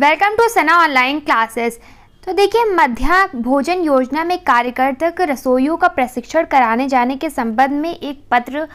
Welcome to Sana online classes तो देखिए मध्याह्न भोजन योजना में कार्यकर्तक रसोइयों का प्रशिक्षण कराने जाने के संबंध में एक पत्र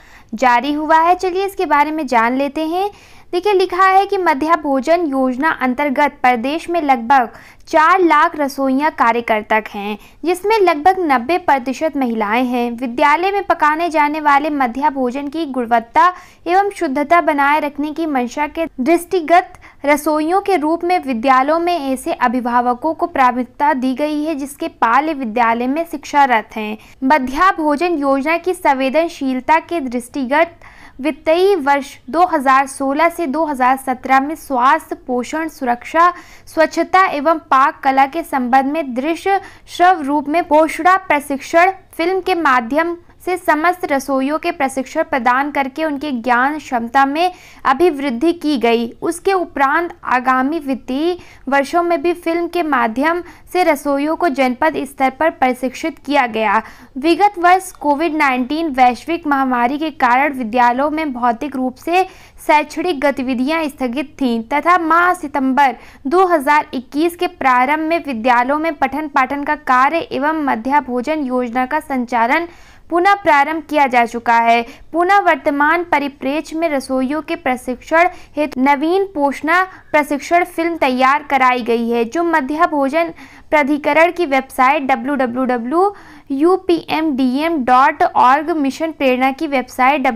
जारी हुआ है चलिए इसके बारे में जान लेते हैं देखिए लिखा है कि मध्या भोजन योजना अंतर्गत प्रदेश में लगभग चार लाख रसोइयाँ कार्यकर्तक हैं जिसमें लगभग नब्बे प्रतिशत महिलाएं हैं विद्यालय में पकाने जाने वाले मध्याह्न भोजन की गुणवत्ता एवं शुद्धता बनाए रखने की मंशा के दृष्टिगत रसोइयों के रूप में विद्यालयों में ऐसे अभिभावकों को प्राथमिकता दी गई है जिसके पाल विद्यालय में शिक्षारत हैं मध्या भोजन योजना की संवेदनशीलता के दृष्टिगत वित्तीय वर्ष 2016 से 2017 में स्वास्थ्य पोषण सुरक्षा स्वच्छता एवं पाक कला के संबंध में दृश्य श्रव रूप में पोषणा प्रशिक्षण फिल्म के माध्यम से समस्त रसोइयों के प्रशिक्षण प्रदान करके उनके ज्ञान क्षमता में अभिवृद्धि की गई उसके उपरांत आगामी वित्तीय वर्षों में भी फिल्म के माध्यम से रसोइयों को जनपद स्तर पर प्रशिक्षित किया गया विगत वर्ष कोविड 19 वैश्विक महामारी के कारण विद्यालयों में भौतिक रूप से शैक्षणिक गतिविधियां स्थगित थीं तथा माह सितंबर 2021 के प्रारंभ में विद्यालयों में पठन पाठन का कार्य एवं मध्या भोजन योजना का संचालन पुनः प्रारंभ किया जा चुका है पुनः वर्तमान परिप्रेक्ष्य में रसोइयों के प्रशिक्षण हेतु नवीन पोषणा प्रशिक्षण फिल्म तैयार कराई गई है जो मध्य भोजन प्राधिकरण की वेबसाइट www.upmdm.org मिशन प्रेरणा की वेबसाइट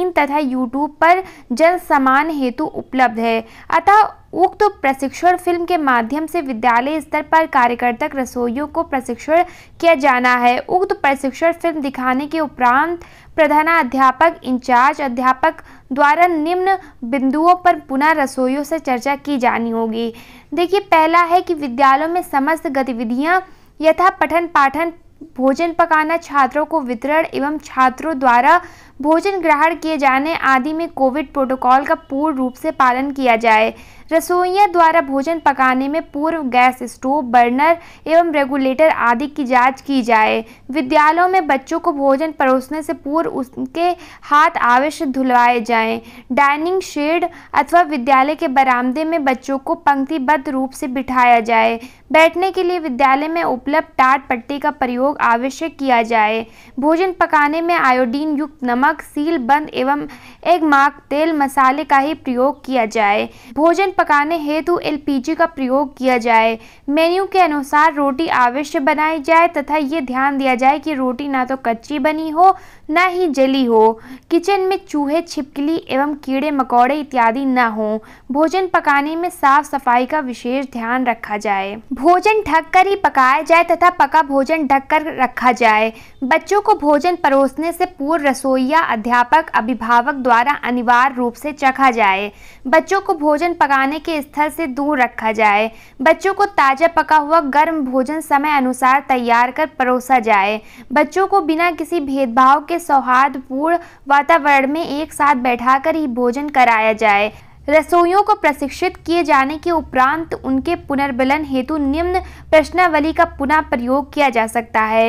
इन तथा यूट्यूब पर जन समान हेतु उपलब्ध है अतः उक्त तो प्रशिक्षण फिल्म के माध्यम से विद्यालय स्तर पर कार्यकर्ता रसोइयों को प्रशिक्षण किया जाना है उक्त तो प्रशिक्षण फिल्म दिखाने के उपरांत प्रधानाध्यापक इंचार्ज अध्यापक द्वारा निम्न बिंदुओं पर पुनः रसोइयों से चर्चा की जानी होगी देखिए पहला है कि विद्यालयों में समस्त गतिविधियाँ यथा पठन पाठन भोजन पकाना छात्रों को वितरण एवं छात्रों द्वारा भोजन ग्रहण किए जाने आदि में कोविड प्रोटोकॉल का पूर्ण रूप से पालन किया जाए रसोइया द्वारा भोजन पकाने में पूर्व गैस स्टोव बर्नर एवं रेगुलेटर आदि की जांच की जाए विद्यालयों में बच्चों को भोजन परोसने से पूर्व उसके हाथ आवश्य धुलवाए जाएं। डाइनिंग शेड अथवा विद्यालय के बरामदे में बच्चों को पंक्तिबद्ध रूप से बिठाया जाए बैठने के लिए विद्यालय में उपलब्ध टाट पट्टी का प्रयोग आवश्यक किया जाए भोजन पकाने में आयोडीन युक्त नमक मार्क सील बंद एवं एग मार्क तेल मसाले का ही प्रयोग किया जाए भोजन पकाने हेतु एलपीजी का प्रयोग किया जाए मेन्यू के अनुसार रोटी अवश्य बनाई जाए तथा ये ध्यान दिया जाए कि रोटी ना तो कच्ची बनी हो न ही जली हो किचन में चूहे छिपकली एवं कीड़े मकोड़े इत्यादि न हो भोजन पकाने में साफ सफाई का विशेष ध्यान रखा जाए भोजन ढक कर ही पकाया जाए तथा पका भोजन ढक कर रखा जाए बच्चों को भोजन परोसने से पूर्व रसोईया अध्यापक अभिभावक द्वारा अनिवार्य रूप से चखा जाए बच्चों को भोजन पकाने के स्थल से दूर रखा जाए बच्चों को ताज़ा पका हुआ गर्म भोजन समय अनुसार तैयार कर परोसा जाए बच्चों को बिना किसी भेदभाव के के सौहार्दपूर्ण वातावरण में एक साथ बैठाकर ही भोजन कराया जाए रसोइयों को प्रशिक्षित किए जाने के उपरांत उनके पुनर्बलन हेतु निम्न प्रश्नावली का पुनः प्रयोग किया जा सकता है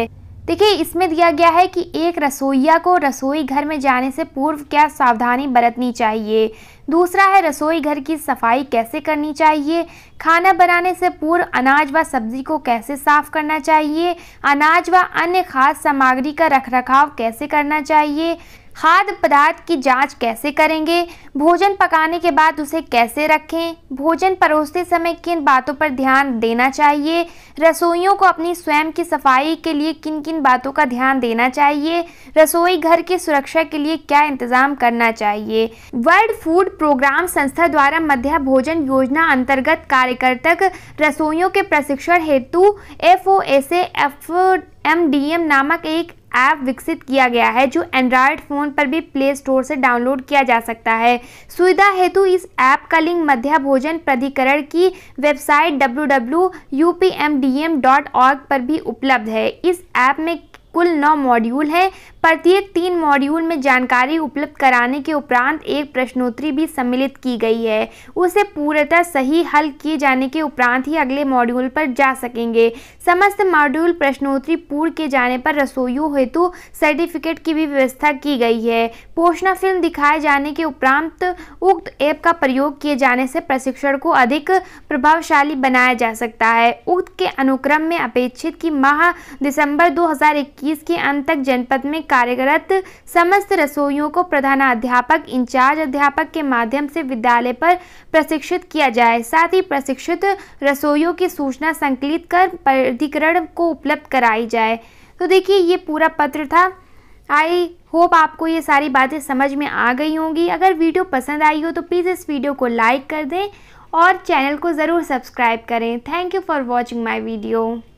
देखिए इसमें दिया गया है कि एक रसोईया को रसोई घर में जाने से पूर्व क्या सावधानी बरतनी चाहिए दूसरा है रसोई घर की सफाई कैसे करनी चाहिए खाना बनाने से पूर्व अनाज व सब्जी को कैसे साफ करना चाहिए अनाज व अन्य खाद्य सामग्री का रखरखाव कैसे करना चाहिए खाद्य पदार्थ की जांच कैसे करेंगे भोजन पकाने के बाद उसे कैसे रखें भोजन परोसते समय किन बातों पर ध्यान देना चाहिए रसोइयों को अपनी स्वयं की सफाई के लिए किन किन बातों का ध्यान देना चाहिए रसोई घर की सुरक्षा के लिए क्या इंतजाम करना चाहिए वर्ल्ड फूड प्रोग्राम संस्था द्वारा मध्या भोजन योजना अंतर्गत कार्यकर्तक रसोइयों के प्रशिक्षण हेतु F O S F M D M नामक एक ऐप विकसित किया गया है जो एंड्रॉयड फ़ोन पर भी प्ले स्टोर से डाउनलोड किया जा सकता है सुविधा हेतु इस ऐप का लिंक मध्या भोजन प्राधिकरण की वेबसाइट डब्ल्यू पर भी उपलब्ध है इस ऐप में कुल नौ मॉड्यूल हैं प्रत्येक तीन मॉड्यूल में जानकारी उपलब्ध कराने के उपरांत एक प्रश्नोत्तरी भी सम्मिलित की गई है उसे पूर्णतः सही हल किए जाने के उपरांत ही अगले मॉड्यूल पर जा सकेंगे समस्त मॉड्यूल प्रश्नोत्तरी पूर्ण किए जाने पर रसोइयों हेतु सर्टिफिकेट की भी व्यवस्था की गई है पोषणा फिल्म दिखाए जाने के उपरांत उक्त ऐप का प्रयोग किए जाने से प्रशिक्षण को अधिक प्रभावशाली बनाया जा सकता है उक्त के अनुक्रम में अपेक्षित की माह दिसंबर दो के अंत तक जनपद में कार्यरत समस्त रसोइयों को प्रधानाध्यापक इंचार्ज अध्यापक के माध्यम से विद्यालय पर प्रशिक्षित किया जाए साथ ही प्रशिक्षित रसोइयों की सूचना संकलित कर प्राधिकरण को उपलब्ध कराई जाए तो देखिए ये पूरा पत्र था आई होप आपको ये सारी बातें समझ में आ गई होंगी अगर वीडियो पसंद आई हो तो प्लीज़ इस वीडियो को लाइक कर दें और चैनल को ज़रूर सब्सक्राइब करें thank you for watching my video